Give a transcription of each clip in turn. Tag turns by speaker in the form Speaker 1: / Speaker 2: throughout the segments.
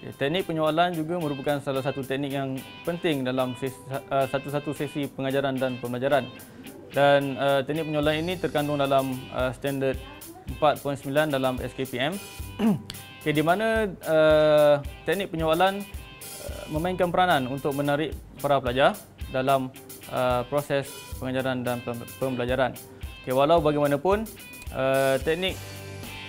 Speaker 1: Ya, teknik penyoalan juga merupakan salah satu teknik yang penting dalam uh, satu-satu sesi, sesi pengajaran dan pembelajaran. Dan uh, teknik penyoalan ini terkandung dalam uh, standard 4.9 dalam SKPM. okay, di mana uh, teknik penyoalan uh, memainkan peranan untuk menarik para pelajar dalam uh, proses pengajaran dan pembelajaran. Okay, walau bagaimanapun, uh, teknik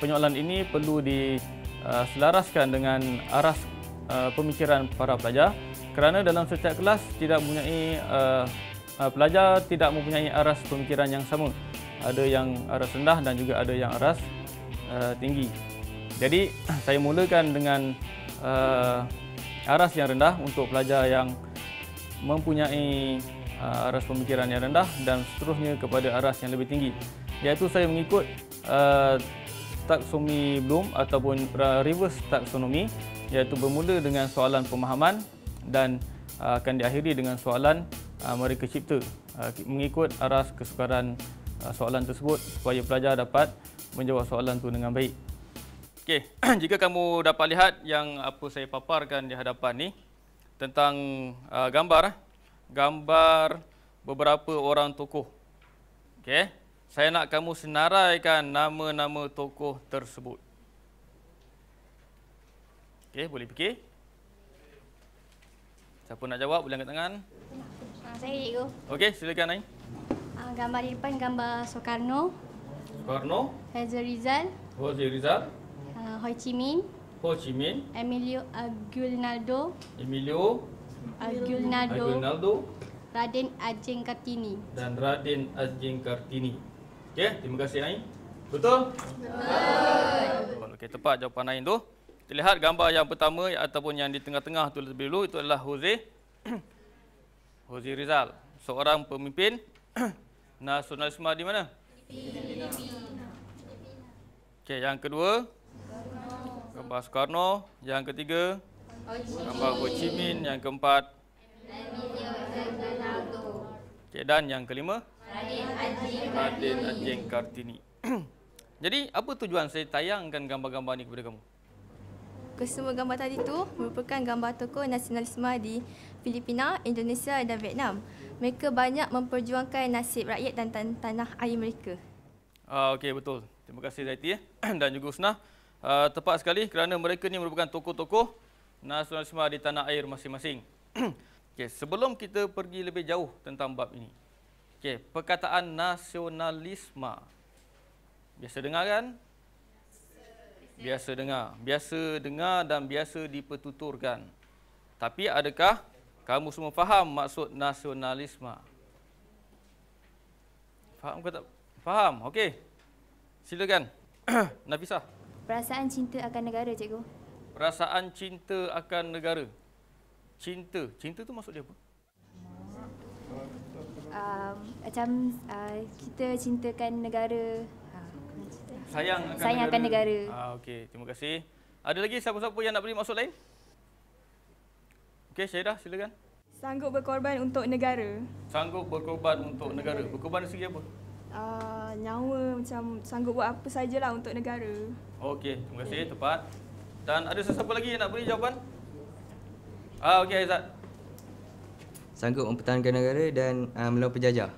Speaker 1: penyoalan ini perlu di Uh, selaraskan dengan aras uh, pemikiran para pelajar kerana dalam setiap kelas tidak mempunyai uh, pelajar tidak mempunyai aras pemikiran yang sama ada yang aras rendah dan juga ada yang aras tinggi jadi saya mulakan dengan aras yang rendah untuk pelajar yang mempunyai aras pemikiran yang rendah dan seterusnya kepada aras yang lebih tinggi iaitu saya mengikut aa, taksonomi Bloom ataupun uh, reverse taksonomi iaitu bermula dengan soalan pemahaman dan uh, akan diakhiri dengan soalan uh, mereka cipta mengikut aras kesukaran soalan tersebut supaya pelajar dapat menjawab soalan itu dengan baik. Okey, jika kamu dapat lihat yang apa saya paparkan di hadapan ni tentang gambar eh, gambar beberapa orang tokoh. Okey saya nak kamu senaraikan nama-nama tokoh tersebut. Okey, boleh fikir? Siapa nak jawab, boleh angkat tangan.
Speaker 2: Ah, saya, Cikgu.
Speaker 1: Okey, silakan, Nain.
Speaker 2: Ah, gambar di depan, gambar Soekarno. Soekarno. Hazel Rizal.
Speaker 1: Hazel Rizal.
Speaker 2: Ah, Ho Chi Minh.
Speaker 1: Ho Chi Minh.
Speaker 2: Emilio Agulnaldo.
Speaker 1: Emilio. Agulnaldo. Agulnaldo.
Speaker 2: Raden Ajeng Kartini.
Speaker 1: Dan Raden Ajeng Kartini. Okey, terima kasih Ain. Betul? Betul. Okey, tepat jawapan Ain tu. Kita lihat gambar yang pertama ataupun yang di tengah-tengah tu lebih dulu itu adalah Jose Jose Rizal, seorang pemimpin nasionalisme di mana?
Speaker 2: Filipina.
Speaker 1: Okey, yang kedua gambar Soekarno, yang ketiga gambar Ho Chi Minh, yang keempat Okey, dan yang kelima?
Speaker 3: Adin Ajeng
Speaker 1: Kartini. Jadi apa tujuan saya tayangkan gambar-gambar ini kepada kamu?
Speaker 3: Kesemua gambar tadi itu merupakan gambar tokoh nasionalisme di Filipina, Indonesia dan Vietnam. Mereka banyak memperjuangkan nasib rakyat dan tan tanah air mereka.
Speaker 1: Ah, Okey, betul. Terima kasih Zaiti ya. dan juga Usnah. Ah, tepat sekali kerana mereka ini merupakan tokoh-tokoh nasionalisme di tanah air masing-masing. okay, sebelum kita pergi lebih jauh tentang bab ini, Okey, perkataan nasionalisme. Biasa dengar kan? Biasa dengar. Biasa dengar dan biasa dipertuturkan. Tapi adakah kamu semua faham maksud nasionalisme? Faham ke tak? Faham. Okey. Silakan. Nafisa.
Speaker 3: Perasaan cinta akan negara, cikgu.
Speaker 1: Perasaan cinta akan negara. Cinta. Cinta tu maksud dia apa?
Speaker 3: um, macam uh, kita cintakan negara. Ha,
Speaker 4: Sayang akan Sayang
Speaker 1: negara. negara. Ah, Okey, terima kasih. Ada lagi siapa-siapa yang nak beri maksud lain? Okey, Syairah silakan.
Speaker 2: Sanggup berkorban untuk negara.
Speaker 1: Sanggup berkorban untuk, negara. Berkorban dari segi apa?
Speaker 2: Uh, nyawa macam sanggup buat apa sajalah untuk negara.
Speaker 1: Okey, terima kasih. Okay. Tepat. Dan ada sesiapa lagi yang nak beri jawapan? Ah, Okey, Aizat
Speaker 4: sanggup mempertahankan negara dan uh, melawan penjajah.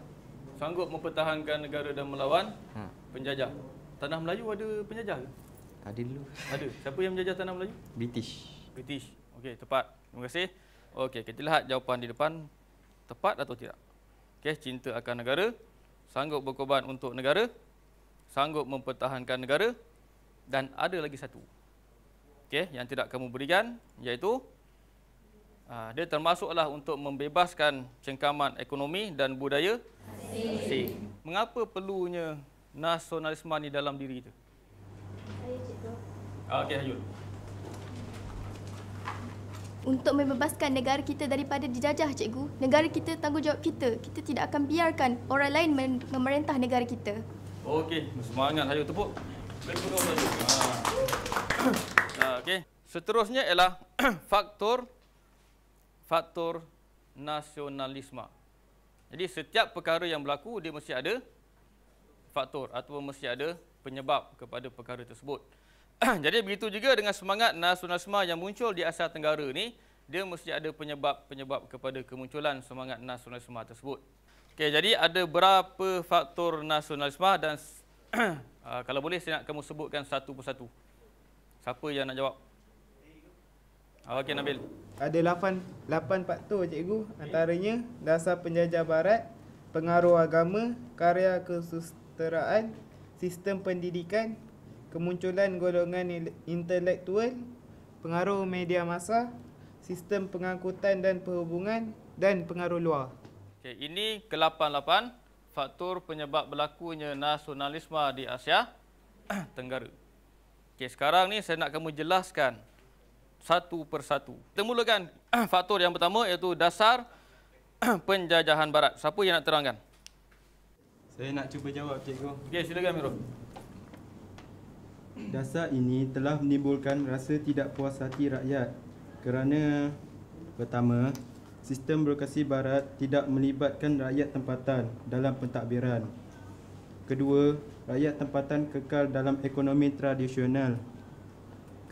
Speaker 1: Sanggup mempertahankan negara dan melawan ha. penjajah. Tanah Melayu ada penjajah ke? Ada dulu. Ada. Siapa yang menjajah tanah Melayu? British. British. Okey, tepat. Terima kasih. Okey, kita lihat jawapan di depan tepat atau tidak. Okey, cinta akan negara, sanggup berkorban untuk negara, sanggup mempertahankan negara dan ada lagi satu. Okey, yang tidak kamu berikan iaitu Ah, dia termasuklah untuk membebaskan cengkaman ekonomi dan budaya asing. Mengapa perlunya nasionalisme ni dalam diri tu? Saya cikgu. Ah, okey, Hayul.
Speaker 2: Untuk membebaskan negara kita daripada dijajah, cikgu. Negara kita tanggungjawab kita. Kita tidak akan biarkan orang lain memerintah negara kita.
Speaker 1: Okey, semangat Hayul tepuk. Baik, ah. Okey. Seterusnya ialah faktor faktor nasionalisme. Jadi setiap perkara yang berlaku dia mesti ada faktor atau mesti ada penyebab kepada perkara tersebut. Jadi begitu juga dengan semangat nasionalisme yang muncul di Asia Tenggara ni, dia mesti ada penyebab-penyebab kepada kemunculan semangat nasionalisme tersebut. Okey, jadi ada berapa faktor nasionalisme dan uh, kalau boleh saya nak kamu sebutkan satu persatu. Siapa yang nak jawab? Ah, okey Nabil.
Speaker 4: Ada 8 8 faktor cikgu antaranya dasar penjajah barat, pengaruh agama, karya kesusteraan, sistem pendidikan, kemunculan golongan intelektual, pengaruh media masa, sistem pengangkutan dan perhubungan dan pengaruh
Speaker 1: luar. Okey, ini ke-88 faktor penyebab berlakunya nasionalisme di Asia Tenggara. Okey, sekarang ni saya nak kamu jelaskan satu persatu. Kita mulakan faktor yang pertama iaitu dasar penjajahan barat. Siapa yang nak terangkan? Saya nak cuba jawab cikgu. Okey, silakan Mirul.
Speaker 4: Dasar ini telah menimbulkan rasa tidak puas hati rakyat kerana pertama, sistem birokrasi barat tidak melibatkan rakyat tempatan dalam pentadbiran. Kedua, rakyat tempatan kekal dalam ekonomi tradisional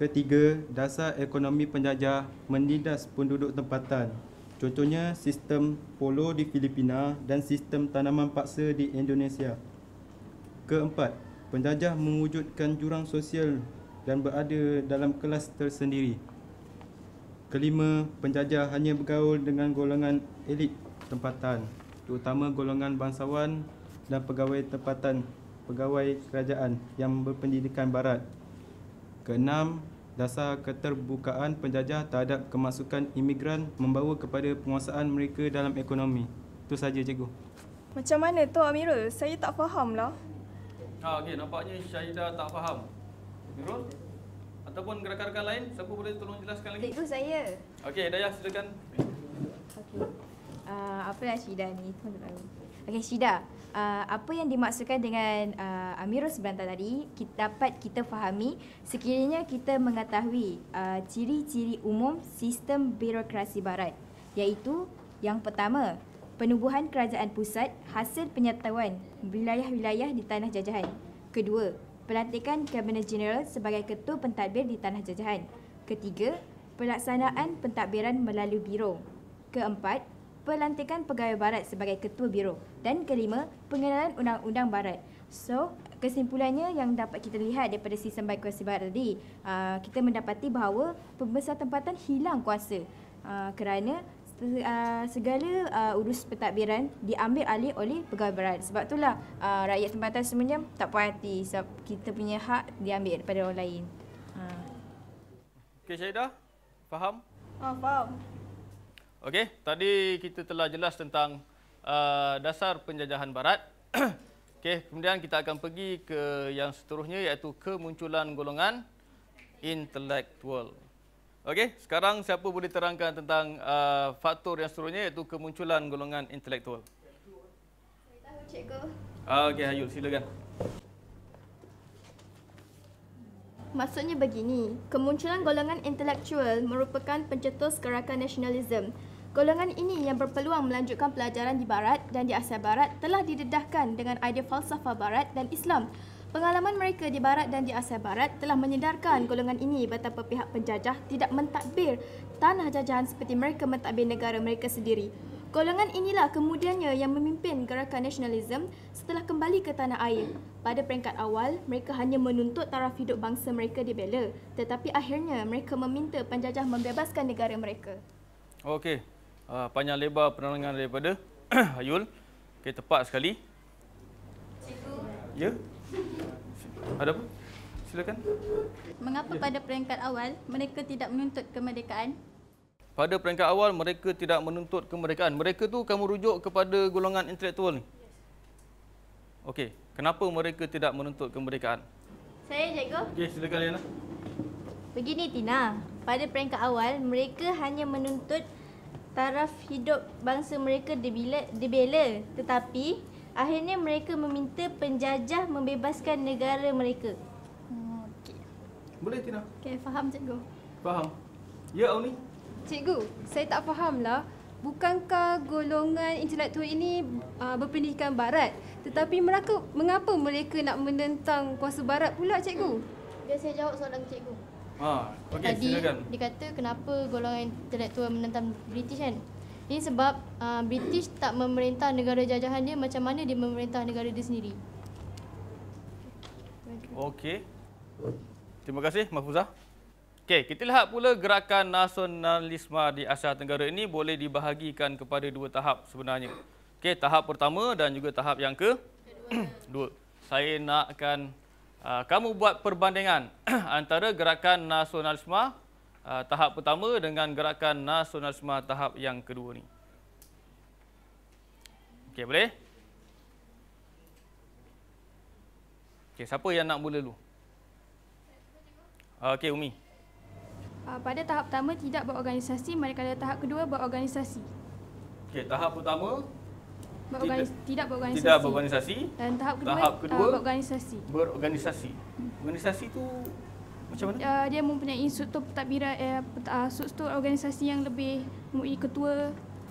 Speaker 4: Ketiga, dasar ekonomi penjajah menindas penduduk tempatan. Contohnya sistem polo di Filipina dan sistem tanaman paksa di Indonesia. Keempat, penjajah mewujudkan jurang sosial dan berada dalam kelas tersendiri. Kelima, penjajah hanya bergaul dengan golongan elit tempatan, terutama golongan bangsawan dan pegawai tempatan, pegawai kerajaan yang berpendidikan barat Keenam, dasar keterbukaan penjajah terhadap kemasukan imigran membawa kepada penguasaan mereka dalam ekonomi. Itu saja cikgu.
Speaker 2: Macam mana tu Amirul? Saya tak fahamlah.
Speaker 1: Ha, okey, nampaknya Syahida tak faham. Amirul? Ataupun rakan-rakan lain, siapa boleh tolong jelaskan lagi? Itu saya. Okey, Dayah silakan. Okey.
Speaker 3: Uh, apa lah Syida ni? Okey, Syida. Ah, apa yang dimaksudkan dengan uh, Amirul sebentar tadi kita dapat kita fahami sekiranya kita mengetahui uh, ciri-ciri umum sistem birokrasi barat iaitu yang pertama penubuhan kerajaan pusat hasil penyatuan wilayah-wilayah di tanah jajahan kedua pelantikan kabinet general sebagai ketua pentadbir di tanah jajahan ketiga pelaksanaan pentadbiran melalui biro keempat pelantikan pegawai barat sebagai ketua biro dan kelima pengenalan undang-undang barat. So, kesimpulannya yang dapat kita lihat daripada sistem baik kuasa barat tadi, uh, kita mendapati bahawa pembesar tempatan hilang kuasa uh, kerana uh, segala uh, urus pentadbiran diambil alih oleh pegawai barat. Sebab itulah rakyat tempatan semuanya tak puas hati sebab kita punya hak diambil daripada orang lain. Uh.
Speaker 1: Okey Syahidah, faham? Ah, faham. Okey, tadi kita telah jelas tentang uh, dasar penjajahan barat. Okey, kemudian kita akan pergi ke yang seterusnya iaitu kemunculan golongan intelektual. Okey, sekarang siapa boleh terangkan tentang uh, faktor yang seterusnya iaitu kemunculan golongan intelektual? Saya tahu, cikgu. Ah, okey, Hayul, silakan.
Speaker 2: Maksudnya begini, kemunculan golongan intelektual merupakan pencetus gerakan nasionalisme Golongan ini yang berpeluang melanjutkan pelajaran di Barat dan di Asia Barat telah didedahkan dengan idea falsafah Barat dan Islam. Pengalaman mereka di Barat dan di Asia Barat telah menyedarkan golongan ini betapa pihak penjajah tidak mentadbir tanah jajahan seperti mereka mentadbir negara mereka sendiri. Golongan inilah kemudiannya yang memimpin gerakan nasionalisme setelah kembali ke tanah air. Pada peringkat awal, mereka hanya menuntut taraf hidup bangsa mereka dibela. Tetapi akhirnya, mereka meminta penjajah membebaskan negara mereka.
Speaker 1: Okey, uh, panjang lebar penerangan daripada Ayul. Okey, tepat sekali. Cikgu. Ya. Ada apa? Silakan.
Speaker 2: Mengapa ya. pada peringkat awal mereka tidak menuntut kemerdekaan?
Speaker 1: Pada peringkat awal mereka tidak menuntut kemerdekaan. Mereka tu kamu rujuk kepada golongan intelektual ni. Okey, kenapa mereka tidak menuntut kemerdekaan?
Speaker 3: Saya, Jago.
Speaker 1: Okey, silakan Liana.
Speaker 3: Begini Tina, pada peringkat awal mereka hanya menuntut taraf hidup bangsa mereka dibela, dibela tetapi akhirnya mereka meminta penjajah membebaskan negara mereka. Hmm, okay. Boleh Tina? Okay, faham cikgu.
Speaker 1: Faham. Ya, Auni?
Speaker 3: Cikgu, saya tak fahamlah. Bukankah golongan intelektual ini uh, ah, berpendidikan barat? Tetapi mereka, mengapa mereka nak menentang kuasa barat pula, cikgu? Biar saya
Speaker 2: jawab soalan cikgu.
Speaker 4: Ha, ah, okay, Tadi silakan.
Speaker 2: dia kata kenapa golongan intelektual menentang British kan? Ini sebab uh, British tak memerintah negara jajahan dia macam mana dia memerintah negara dia sendiri.
Speaker 1: Okey. Terima kasih Mahfuzah. Okey, kita lihat pula gerakan nasionalisme di Asia Tenggara ini boleh dibahagikan kepada dua tahap sebenarnya. Okey, tahap pertama dan juga tahap yang ke kedua. dua. Saya nakkan Ah, kamu buat perbandingan antara gerakan nasionalisme ah, tahap pertama dengan gerakan nasionalisme tahap yang kedua ni. Okey boleh? Okey siapa yang nak mula dulu? Ah, okey Umi.
Speaker 2: Pada tahap pertama tidak berorganisasi, manakala tahap kedua berorganisasi.
Speaker 1: Okey, tahap pertama
Speaker 2: tidak berorganisasi. Tidak berorganisasi. Dan tahap kedua, tahap eh, kedua uh, berorganisasi.
Speaker 1: Berorganisasi. Hmm. Organisasi itu macam mana?
Speaker 2: Uh, dia mempunyai struktur pentadbiran eh uh, ah, struktur organisasi yang lebih mempunyai ketua.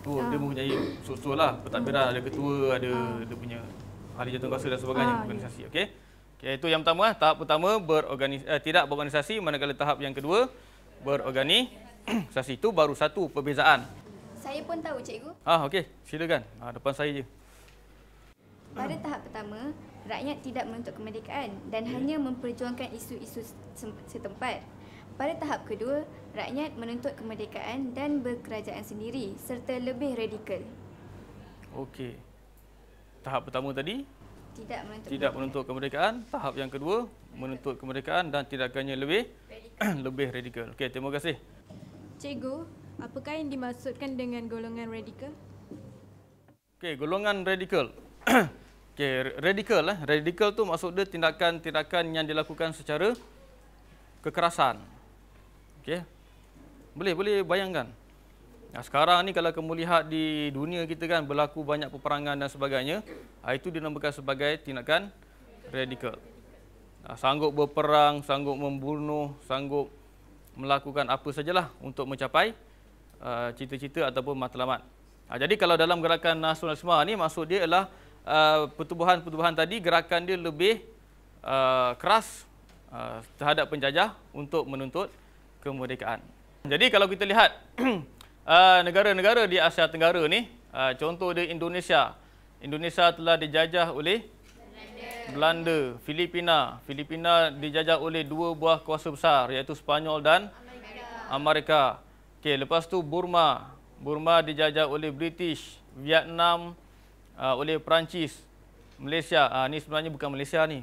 Speaker 1: Oh, uh. dia ah. mempunyai struktur lah, pentadbiran ada ketua, ada uh. dia punya ahli jantung kuasa dan sebagainya, uh, organisasi, yeah. okay Okey, itu yang pertama lah. Tahap pertama berorganis eh, tidak berorganisasi, manakala tahap yang kedua berorganisasi itu baru satu perbezaan.
Speaker 3: Saya pun tahu, cikgu.
Speaker 1: Ah, okey. Silakan. Ah, depan saya je.
Speaker 3: Pada tahap pertama, rakyat tidak menuntut kemerdekaan dan yeah. hanya memperjuangkan isu-isu setempat. Pada tahap kedua, rakyat menuntut kemerdekaan dan berkerajaan sendiri serta lebih radikal.
Speaker 1: Okey. Tahap pertama tadi
Speaker 3: tidak menuntut tidak
Speaker 1: menuntut kemerdekaan. kemerdekaan. Tahap yang kedua menuntut kemerdekaan dan tindakannya lebih radical. lebih radikal. Okey, terima kasih.
Speaker 3: Cikgu, Apakah yang dimaksudkan dengan golongan radikal?
Speaker 1: Okey, golongan radikal. Okey, radikal lah. Radikal tu maksud dia tindakan-tindakan yang dilakukan secara kekerasan. Okey. Boleh boleh bayangkan. Nah, sekarang ni kalau kamu lihat di dunia kita kan berlaku banyak peperangan dan sebagainya, ah, itu dinamakan sebagai tindakan radikal. Nah, sanggup berperang, sanggup membunuh, sanggup melakukan apa sajalah untuk mencapai Uh, cerita-cerita ataupun matlamat. Uh, jadi kalau dalam gerakan nasionalisme ni maksud dia ialah uh, pertubuhan-pertubuhan tadi gerakan dia lebih uh, keras uh, terhadap penjajah untuk menuntut kemerdekaan. Jadi kalau kita lihat uh, negara-negara uh, di Asia Tenggara ni uh, contoh dia Indonesia. Indonesia telah dijajah oleh Belanda, Filipina. Filipina dijajah oleh dua buah kuasa besar iaitu Spanyol dan Amerika. Amerika. Okey, lepas tu Burma. Burma dijajah oleh British, Vietnam, uh, oleh Perancis, Malaysia. Uh, ni sebenarnya bukan Malaysia ni.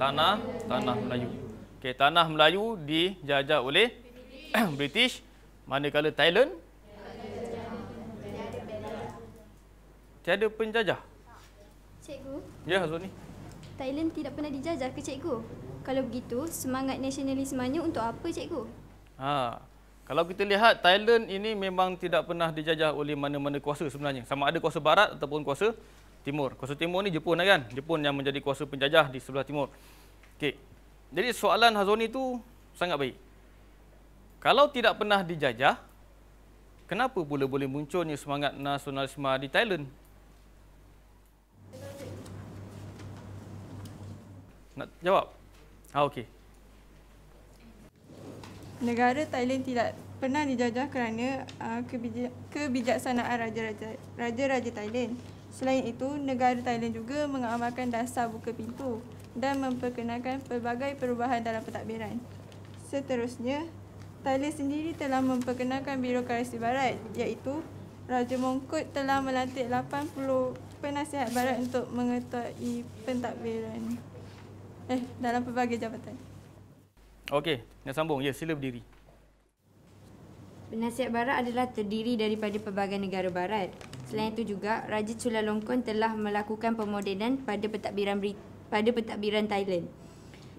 Speaker 1: Tanah, tanah Melayu. Okey, tanah Melayu dijajah oleh British. British. Manakala Thailand? Tiada penjajah. Cikgu. Ya, Azuni.
Speaker 3: Thailand tidak pernah dijajah ke cikgu? Kalau begitu, semangat nasionalismanya untuk apa cikgu?
Speaker 1: Haa. Ah, kalau kita lihat Thailand ini memang tidak pernah dijajah oleh mana-mana kuasa sebenarnya. Sama ada kuasa barat ataupun kuasa timur. Kuasa timur ni Jepun lah kan? Jepun yang menjadi kuasa penjajah di sebelah timur. Okey. Jadi soalan Hazoni tu sangat baik. Kalau tidak pernah dijajah, kenapa pula boleh munculnya semangat nasionalisme di Thailand? Nak jawab? Ah, Okey
Speaker 2: negara Thailand tidak pernah dijajah kerana uh, kebijak, kebijaksanaan raja-raja raja-raja Thailand. Selain itu, negara Thailand juga mengamalkan dasar buka pintu dan memperkenalkan pelbagai perubahan dalam pentadbiran. Seterusnya, Thailand sendiri telah memperkenalkan birokrasi barat iaitu Raja Mongkut telah melantik 80 penasihat barat untuk mengetuai pentadbiran eh
Speaker 3: dalam pelbagai jabatan.
Speaker 1: Okey, nak sambung. Ya, sila berdiri.
Speaker 3: Penasihat Barat adalah terdiri daripada pelbagai negara Barat. Selain itu juga, Raja Chulalongkorn telah melakukan pemodenan pada pentadbiran pada pentadbiran Thailand.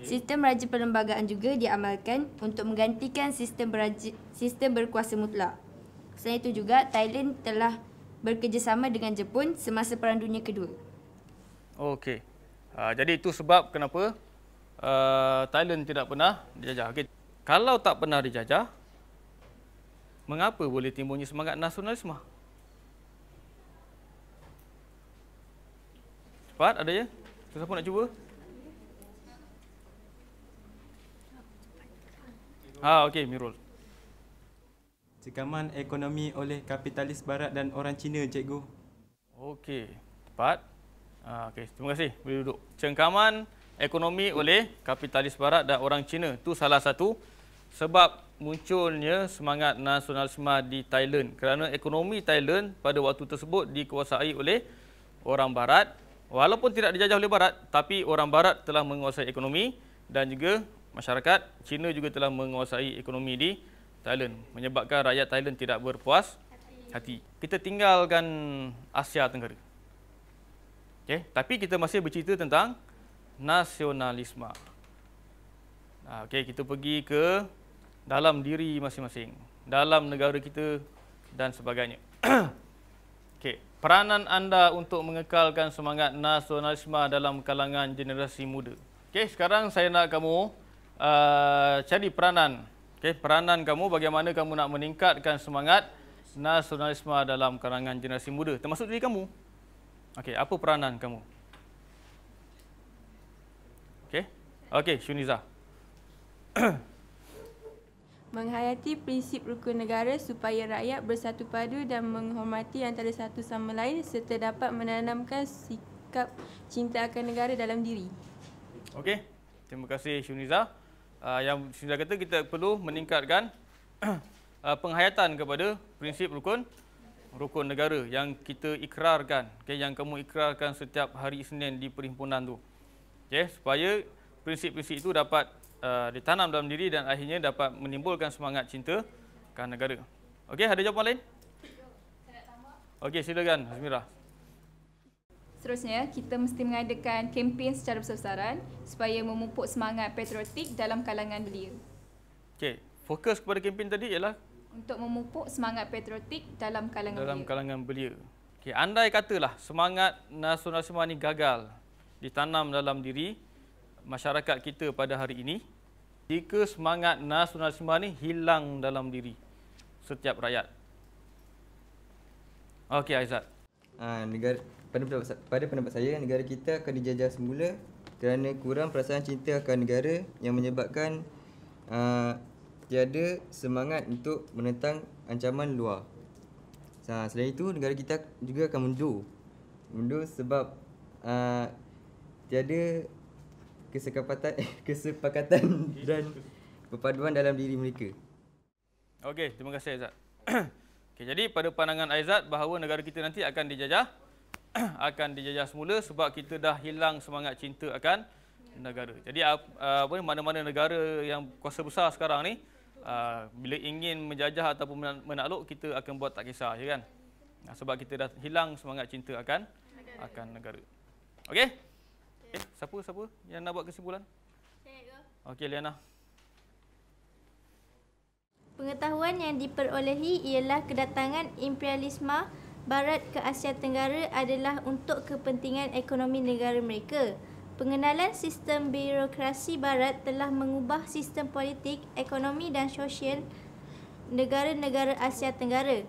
Speaker 3: Sistem raja perlembagaan juga diamalkan untuk menggantikan sistem beraja, sistem berkuasa mutlak. Selain itu juga, Thailand telah bekerjasama dengan Jepun semasa Perang Dunia Kedua.
Speaker 1: Okey. Uh, jadi itu sebab kenapa uh, eh, Thailand tidak pernah dijajah. Okay. Kalau tak pernah dijajah, mengapa boleh timbulnya semangat nasionalisme? Cepat, ada ya? Siapa nak cuba? Ha, okay, Mirul.
Speaker 4: Segaman ekonomi oleh kapitalis barat dan orang Cina, cikgu.
Speaker 1: Okey, tepat. Ah, ha, okey, terima kasih. Boleh duduk. Cengkaman ekonomi oleh kapitalis barat dan orang Cina. Itu salah satu sebab munculnya semangat nasionalisme di Thailand. Kerana ekonomi Thailand pada waktu tersebut dikuasai oleh orang barat. Walaupun tidak dijajah oleh barat, tapi orang barat telah menguasai ekonomi dan juga masyarakat Cina juga telah menguasai ekonomi di Thailand menyebabkan rakyat Thailand tidak berpuas hati. Kita tinggalkan Asia Tenggara. Okay, tapi kita masih bercerita tentang nasionalisme. Ah, okey, kita pergi ke dalam diri masing-masing, dalam negara kita dan sebagainya. Okey, peranan anda untuk mengekalkan semangat nasionalisme dalam kalangan generasi muda. Okey, sekarang saya nak kamu uh, cari peranan. Okey, peranan kamu bagaimana kamu nak meningkatkan semangat nasionalisme dalam kalangan generasi muda, termasuk diri kamu. Okey, apa peranan kamu? Okey, Shuniza.
Speaker 2: Menghayati prinsip rukun negara supaya rakyat bersatu padu dan menghormati antara satu sama lain serta dapat menanamkan sikap cinta akan negara dalam diri.
Speaker 1: Okey, terima kasih Shuniza. Uh, ah, yang Shuniza kata kita perlu meningkatkan uh, penghayatan kepada prinsip rukun rukun negara yang kita ikrarkan, okay, yang kamu ikrarkan setiap hari Isnin di perhimpunan tu. Okey, supaya prinsip-prinsip itu dapat uh, ditanam dalam diri dan akhirnya dapat menimbulkan semangat cinta ke negara. Okey, ada jawapan lain? Okey, silakan Azmira.
Speaker 3: Seterusnya, kita mesti mengadakan kempen secara besar supaya memupuk semangat patriotik dalam kalangan belia.
Speaker 1: Okey, fokus kepada kempen tadi ialah
Speaker 3: untuk memupuk semangat patriotik dalam kalangan dalam belia.
Speaker 1: kalangan belia. Okey, andai katalah semangat nasional ini gagal ditanam dalam diri masyarakat kita pada hari ini jika semangat nasionalisme ini hilang dalam diri setiap rakyat. Okey Aizat. Ha,
Speaker 4: negara, pada, pendapat, pada pendapat saya, negara kita akan dijajah semula kerana kurang perasaan cinta akan negara yang menyebabkan uh, tiada semangat untuk menentang ancaman luar. Ha, selain itu, negara kita juga akan mundur. Mundur sebab uh, tiada kesepakatan kesepakatan dan perpaduan dalam diri mereka.
Speaker 1: Okey, terima kasih Aizat. Okey, jadi pada pandangan Aizat bahawa negara kita nanti akan dijajah akan dijajah semula sebab kita dah hilang semangat cinta akan negara. Jadi uh, apa mana-mana negara yang kuasa besar sekarang ni uh, bila ingin menjajah ataupun menakluk kita akan buat tak kisah je ya kan. Sebab kita dah hilang semangat cinta akan akan negara. Okey? Okey, siapa siapa yang nak buat kesimpulan? Saya. Okey, Liana.
Speaker 3: Pengetahuan yang diperolehi ialah kedatangan imperialisme barat ke Asia Tenggara adalah untuk kepentingan ekonomi negara mereka. Pengenalan sistem birokrasi barat telah mengubah sistem politik, ekonomi dan sosial negara-negara Asia Tenggara.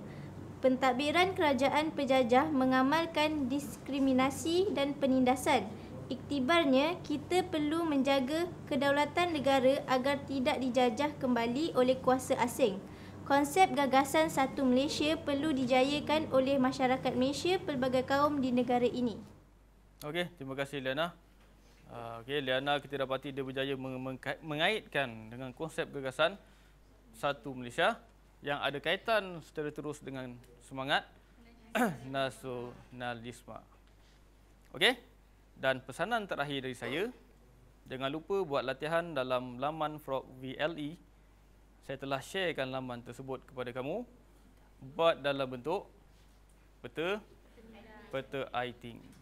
Speaker 3: Pentadbiran kerajaan penjajah mengamalkan diskriminasi dan penindasan. Iktibarnya, kita perlu menjaga kedaulatan negara agar tidak dijajah kembali oleh kuasa asing. Konsep gagasan satu Malaysia perlu dijayakan oleh masyarakat Malaysia pelbagai kaum di negara ini.
Speaker 1: Okey, terima kasih Liana. Uh, Okey, Liana kita dapati dia berjaya mengaitkan dengan konsep gagasan satu Malaysia yang ada kaitan secara terus dengan semangat nasionalisme. Okey. Dan pesanan terakhir dari saya, jangan lupa buat latihan dalam laman Frog VLE. Saya telah sharekan laman tersebut kepada kamu. Buat dalam bentuk peta peta I think.